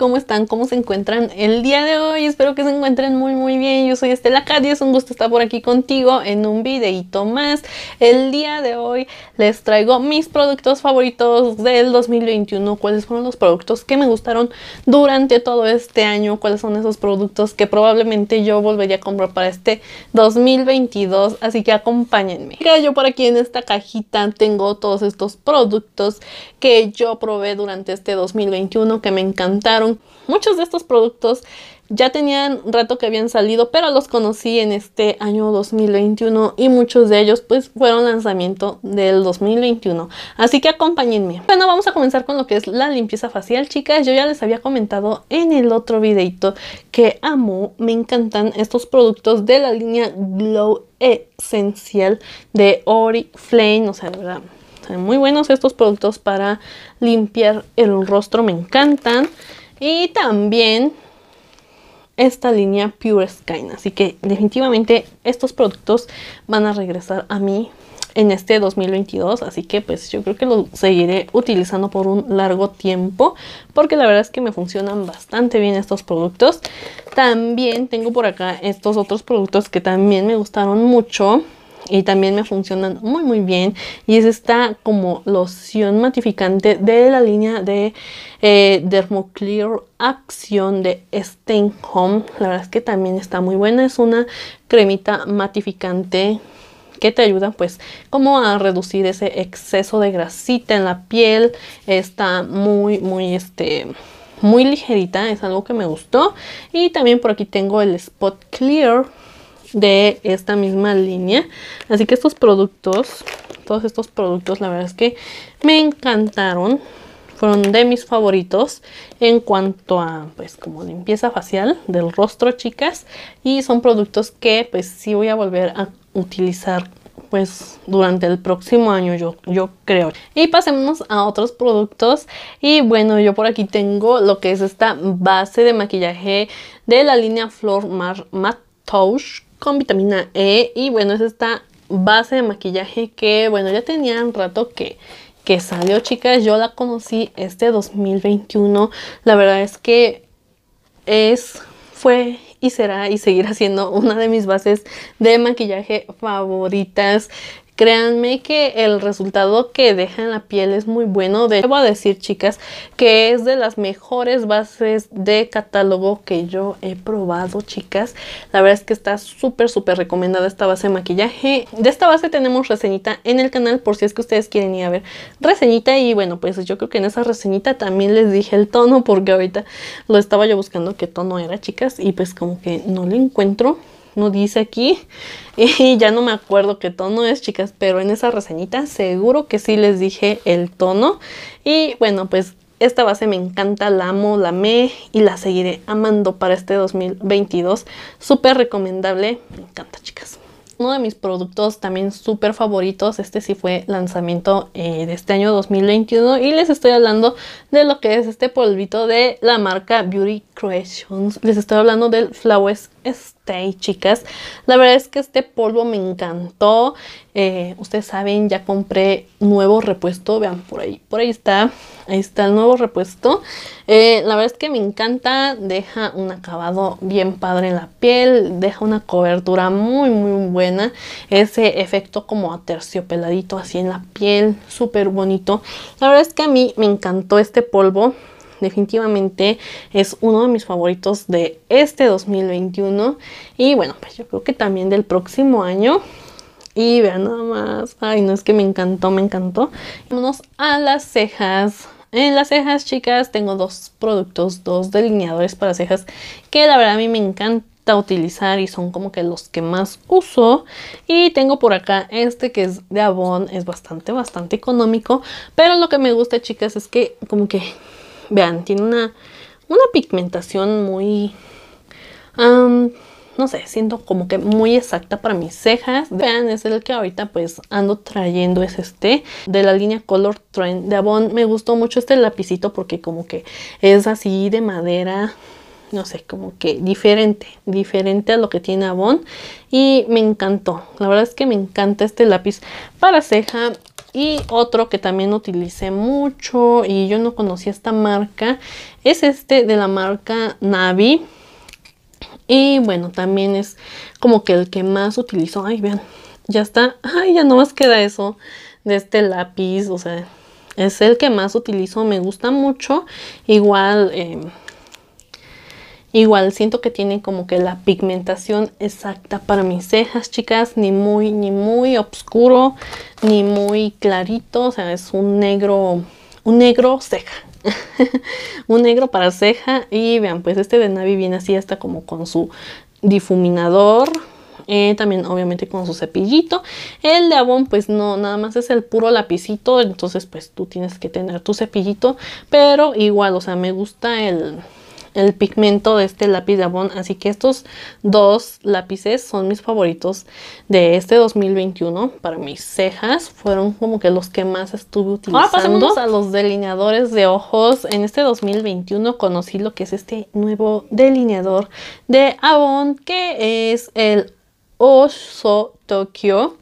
¿cómo están? ¿Cómo se encuentran el día de hoy? Espero que se encuentren muy muy bien. Yo soy Estela Caddy, es un gusto estar por aquí contigo en un videito más. El día de hoy les traigo mis productos favoritos del 2021, cuáles fueron los productos que me gustaron durante todo este año, cuáles son esos productos que probablemente yo volvería a comprar para este 2022, así que acompáñenme. Yo por aquí en esta cajita tengo todos estos productos que yo probé durante este 2021 que me encantaron Muchos de estos productos ya tenían rato que habían salido, pero los conocí en este año 2021 y muchos de ellos pues fueron lanzamiento del 2021. Así que acompáñenme. Bueno, vamos a comenzar con lo que es la limpieza facial, chicas. Yo ya les había comentado en el otro videito que amo, me encantan estos productos de la línea Glow Esencial de Flame o sea, de verdad muy buenos estos productos para limpiar el rostro, me encantan. Y también esta línea Pure Skin. Así que definitivamente estos productos van a regresar a mí en este 2022. Así que pues yo creo que los seguiré utilizando por un largo tiempo. Porque la verdad es que me funcionan bastante bien estos productos. También tengo por acá estos otros productos que también me gustaron mucho y también me funcionan muy muy bien y es esta como loción matificante de la línea de eh, Dermoclear Action de Stain Home la verdad es que también está muy buena es una cremita matificante que te ayuda pues como a reducir ese exceso de grasita en la piel está muy muy este muy ligerita es algo que me gustó y también por aquí tengo el spot clear de esta misma línea. Así que estos productos, todos estos productos, la verdad es que me encantaron. Fueron de mis favoritos en cuanto a, pues, como limpieza facial del rostro, chicas. Y son productos que, pues, sí voy a volver a utilizar pues durante el próximo año yo, yo creo. Y pasemos a otros productos y bueno yo por aquí tengo lo que es esta base de maquillaje de la línea Flor Mar con vitamina E y bueno, es esta base de maquillaje que bueno, ya tenía un rato que, que salió chicas, yo la conocí este 2021, la verdad es que es, fue y será y seguirá siendo una de mis bases de maquillaje favoritas. Créanme que el resultado que deja en la piel es muy bueno. Debo decir, chicas, que es de las mejores bases de catálogo que yo he probado, chicas. La verdad es que está súper, súper recomendada esta base de maquillaje. De esta base tenemos reseñita en el canal por si es que ustedes quieren ir a ver reseñita. Y bueno, pues yo creo que en esa reseñita también les dije el tono porque ahorita lo estaba yo buscando qué tono era, chicas. Y pues como que no lo encuentro no dice aquí. Y ya no me acuerdo qué tono es, chicas, pero en esa reseñita seguro que sí les dije el tono. Y bueno, pues esta base me encanta, la amo, la amé y la seguiré amando para este 2022. Súper recomendable, me encanta, chicas uno de mis productos también súper favoritos. Este sí fue lanzamiento eh, de este año 2021 y les estoy hablando de lo que es este polvito de la marca Beauty Creations. Les estoy hablando del Flawless Stay, este, chicas. La verdad es que este polvo me encantó. Eh, ustedes saben, ya compré nuevo repuesto. Vean, por ahí, por ahí está. Ahí está el nuevo repuesto. Eh, la verdad es que me encanta. Deja un acabado bien padre en la piel. Deja una cobertura muy, muy buena. Ese efecto como aterciopeladito así en la piel. Súper bonito. La verdad es que a mí me encantó este polvo definitivamente es uno de mis favoritos de este 2021 y bueno, pues yo creo que también del próximo año. Y vean nada más, ay no es que me encantó, me encantó. Vámonos a las cejas. En las cejas, chicas, tengo dos productos, dos delineadores para cejas que la verdad a mí me encanta utilizar y son como que los que más uso y tengo por acá este que es de Avon es bastante bastante económico pero lo que me gusta chicas es que como que Vean, tiene una, una pigmentación muy... no sé, siento como que muy exacta para mis cejas. Vean, es el que ahorita pues ando trayendo, es este de la línea Color Trend de Avon. Me gustó mucho este lapicito porque como que es así de madera, no sé, como que diferente, diferente a lo que tiene Avon. Y me encantó, la verdad es que me encanta este lápiz para ceja. Y otro que también utilicé mucho y yo no conocía esta marca es este de la marca Navi. Y bueno, también es como que el que más utilizo. Ay, vean, ya está. Ay, ya no más queda eso de este lápiz. O sea, es el que más utilizo. Me gusta mucho. Igual em, Igual siento que tiene como que la pigmentación exacta para mis cejas, chicas. Ni muy, ni muy oscuro, ni muy clarito. O sea, es un negro, un negro ceja. un negro para ceja. Y vean, pues este de Navi viene así hasta como con su difuminador. Eh, también obviamente con su cepillito. El de Avon pues no, nada más es el puro lapicito, entonces pues tú tienes que tener tu cepillito, pero igual, o sea, me gusta el, el pigmento de este lápiz de Avon. Así que estos dos lápices son mis favoritos de este 2021 para mis cejas. Fueron como que los que más estuve ah, utilizando. Ahora pasemos a los delineadores de ojos. En este 2021 conocí lo que es este nuevo delineador de Avon que es el Oso Tokyo.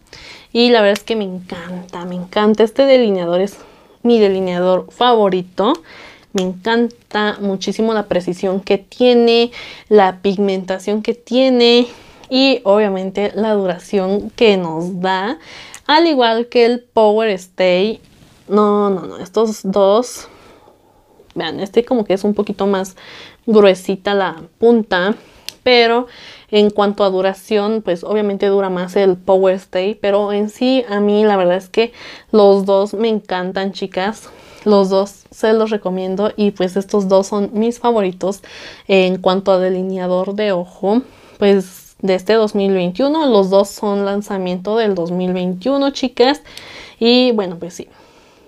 Y la verdad es que me encanta, me encanta. Este delineador es mi delineador favorito. Me encanta muchísimo la precisión que tiene, la pigmentación que tiene y obviamente la duración que nos da. Al igual que el Power Stay. No, no, no. Estos dos. Vean, este como que es un poquito más gruesita la punta. Pero en cuanto a duración, pues obviamente dura más el Power Stay. Pero en sí, a mí la verdad es que los dos me encantan, chicas. Los dos se los recomiendo y pues estos dos son mis favoritos en cuanto a delineador de ojo. Pues de este 2021, los dos son lanzamiento del 2021, chicas. Y bueno, pues sí,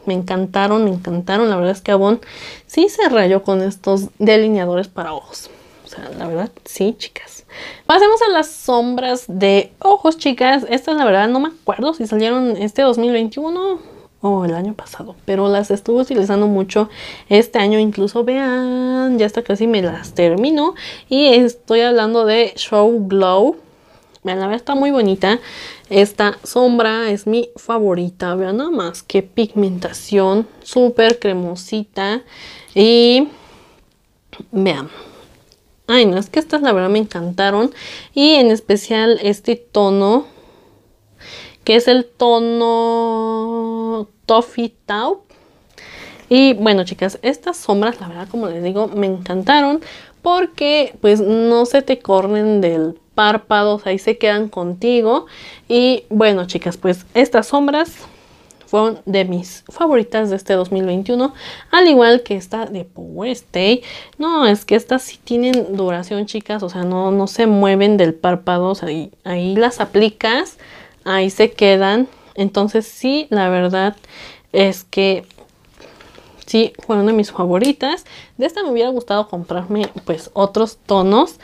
me encantaron, me encantaron. La verdad es que Avon sí se rayó con estos delineadores para ojos. O sea, la verdad, sí, chicas. Pasemos a las sombras de ojos, chicas. Estas, la verdad, no me acuerdo si salieron este 2021 o el año pasado, pero las estuve utilizando mucho este año, incluso vean, ya hasta casi me las termino y estoy hablando de Show Glow. Vean, la verdad está muy bonita. Esta sombra es mi favorita. Vean nada más qué pigmentación. Súper cremosita. Y vean. Ay, no, es que estas la verdad me encantaron. Y en especial este tono. Que es el tono Toffee Tau Y bueno, chicas, estas sombras, la verdad, como les digo, me encantaron porque pues no se te corren del párpado, ahí se quedan contigo. Y bueno, chicas, pues estas sombras fueron de mis favoritas de este 2021, al igual que esta de Power No, es que estas si tienen duración, chicas, o sea, no, no se mueven del párpado, o ahí las aplicas, ahí se quedan entonces sí, la verdad es que sí fue una de mis favoritas. De esta me hubiera gustado comprarme pues otros tonos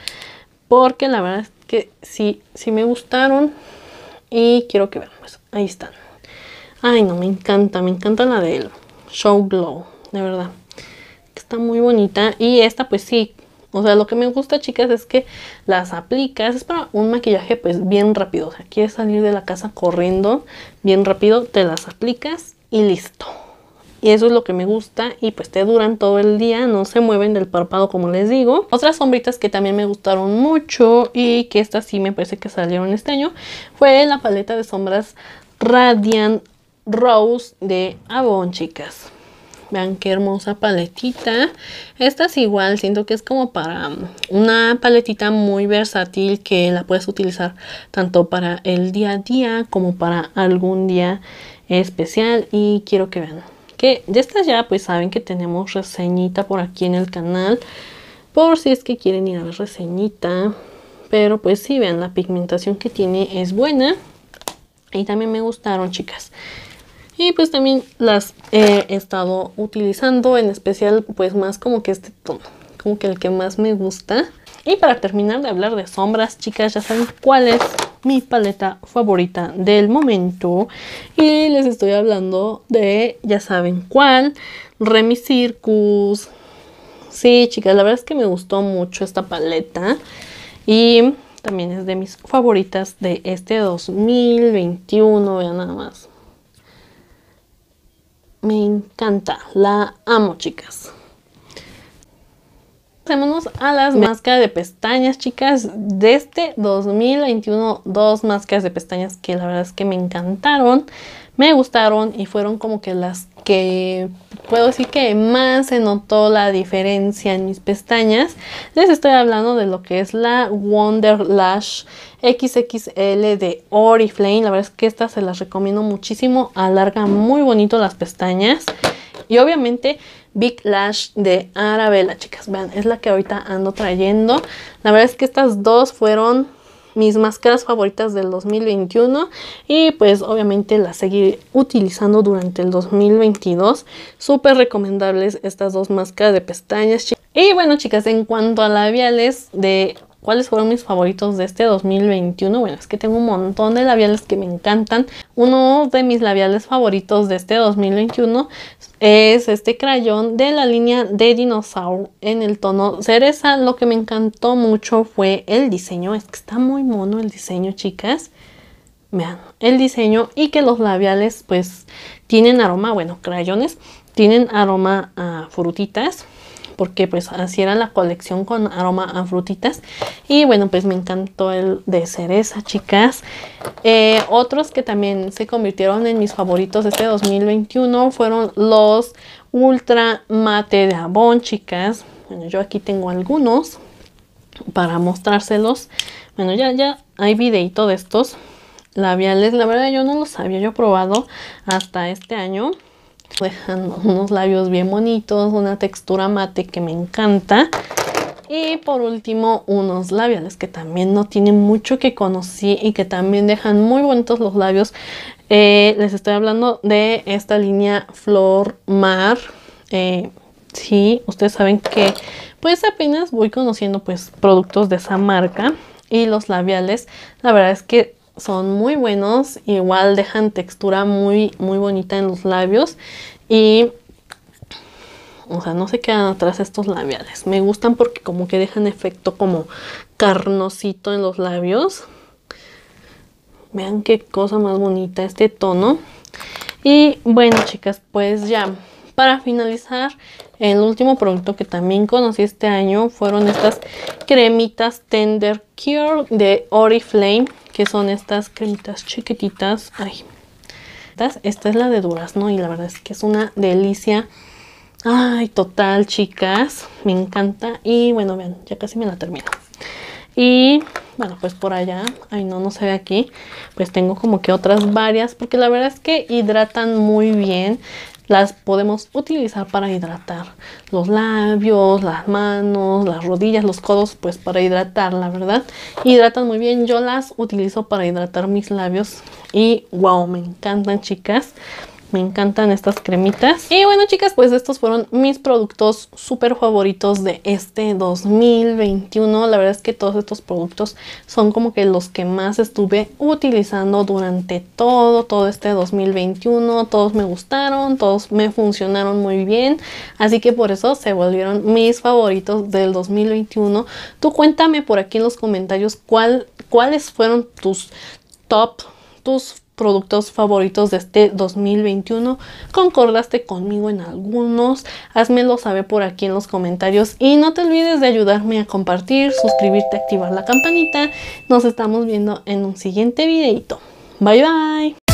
porque la verdad es que sí, sí me gustaron y quiero que vean, pues ahí están. Ay, no, me encanta, me encanta la del Show Glow, de verdad. Está muy bonita y esta pues sí o sea, lo que me gusta, chicas, es que las aplicas. Es para un maquillaje, pues, bien rápido. O sea, quieres salir de la casa corriendo bien rápido, te las aplicas y listo. Y eso es lo que me gusta y pues te duran todo el día, no se mueven del párpado como les digo. Otras sombritas que también me gustaron mucho y que estas sí me parece que salieron este año fue la paleta de sombras Radiant Rose de Avon, chicas. Vean qué hermosa paletita. Esta es igual, siento que es como para um, una paletita muy versátil que la puedes utilizar tanto para el día a día como para algún día especial. Y quiero que vean que de estas ya pues saben que tenemos reseñita por aquí en el canal. Por si es que quieren ir a la reseñita. Pero pues sí, vean, la pigmentación que tiene es buena. Y también me gustaron, chicas. Y pues también las he estado utilizando, en especial pues más como que este tono, como que el que más me gusta. Y para terminar de hablar de sombras, chicas, ya saben cuál es mi paleta favorita del momento. Y les estoy hablando de, ya saben cuál, Remy Circus. Sí, chicas, la verdad es que me gustó mucho esta paleta. Y también es de mis favoritas de este 2021, vean nada más. Me encanta, la amo, chicas. Pasémonos a las máscaras de pestañas, chicas. De este 2021, dos máscaras de pestañas que la verdad es que me encantaron me gustaron y fueron como que las que puedo decir que más se notó la diferencia en mis pestañas. Les estoy hablando de lo que es la Wonder Lash XXL de Oriflame. La verdad es que estas se las recomiendo muchísimo. Alarga muy bonito las pestañas. Y obviamente Big Lash de Arabella, chicas. Vean, es la que ahorita ando trayendo. La verdad es que estas dos fueron mis máscaras favoritas del 2021 y pues obviamente las seguiré utilizando durante el 2022. Súper recomendables estas dos máscaras de pestañas. Y bueno chicas, en cuanto a labiales de ¿Cuáles fueron mis favoritos de este 2021? Bueno, es que tengo un montón de labiales que me encantan. Uno de mis labiales favoritos de este 2021 es este crayón de la línea de Dinosaur en el tono cereza. Lo que me encantó mucho fue el diseño. Es que está muy mono el diseño, chicas. Vean, el diseño y que los labiales pues tienen aroma, bueno, crayones, tienen aroma a frutitas porque pues así era la colección con aroma a frutitas. Y bueno, pues me encantó el de cereza, chicas. Eh, otros que también se convirtieron en mis favoritos este 2021 fueron los Ultra Mate de abón chicas. Bueno, yo aquí tengo algunos para mostrárselos. Bueno, ya, ya hay videito de estos labiales. La verdad yo no los había yo probado hasta este año. Dejan unos labios bien bonitos, una textura mate que me encanta. Y por último, unos labiales que también no tienen mucho que conocí y que también dejan muy bonitos los labios. Eh, les estoy hablando de esta línea Flor Mar. Eh, sí, ustedes saben que pues apenas voy conociendo pues productos de esa marca. Y los labiales, la verdad es que son muy buenos, igual dejan textura muy, muy bonita en los labios y o sea, no se quedan atrás estos labiales. Me gustan porque como que dejan efecto como carnosito en los labios. Vean qué cosa más bonita este tono. Y bueno, chicas, pues ya para finalizar, el último producto que también conocí este año fueron estas cremitas Tender Cure de Oriflame que son estas cremitas chiquititas. Ay, esta es la de durazno y la verdad es que es una delicia. Ay, total, chicas. Me encanta. Y bueno, vean, ya casi me la termino. Y bueno, pues por allá, ay no, no se ve aquí, pues tengo como que otras varias, porque la verdad es que hidratan muy bien, las podemos utilizar para hidratar los labios, las manos, las rodillas, los codos, pues para hidratar, la verdad. Hidratan muy bien, yo las utilizo para hidratar mis labios y wow, me encantan chicas. Me encantan estas cremitas. Y bueno, chicas, pues estos fueron mis productos súper favoritos de este 2021. La verdad es que todos estos productos son como que los que más estuve utilizando durante todo, todo este 2021. Todos me gustaron, todos me funcionaron muy bien. Así que por eso se volvieron mis favoritos del 2021. Tú cuéntame por aquí en los comentarios cuál, cuáles fueron tus top, tus productos favoritos de este 2021. ¿Concordaste conmigo en algunos? Házmelo saber por aquí en los comentarios y no te olvides de ayudarme a compartir, suscribirte, activar la campanita. Nos estamos viendo en un siguiente videito. Bye bye.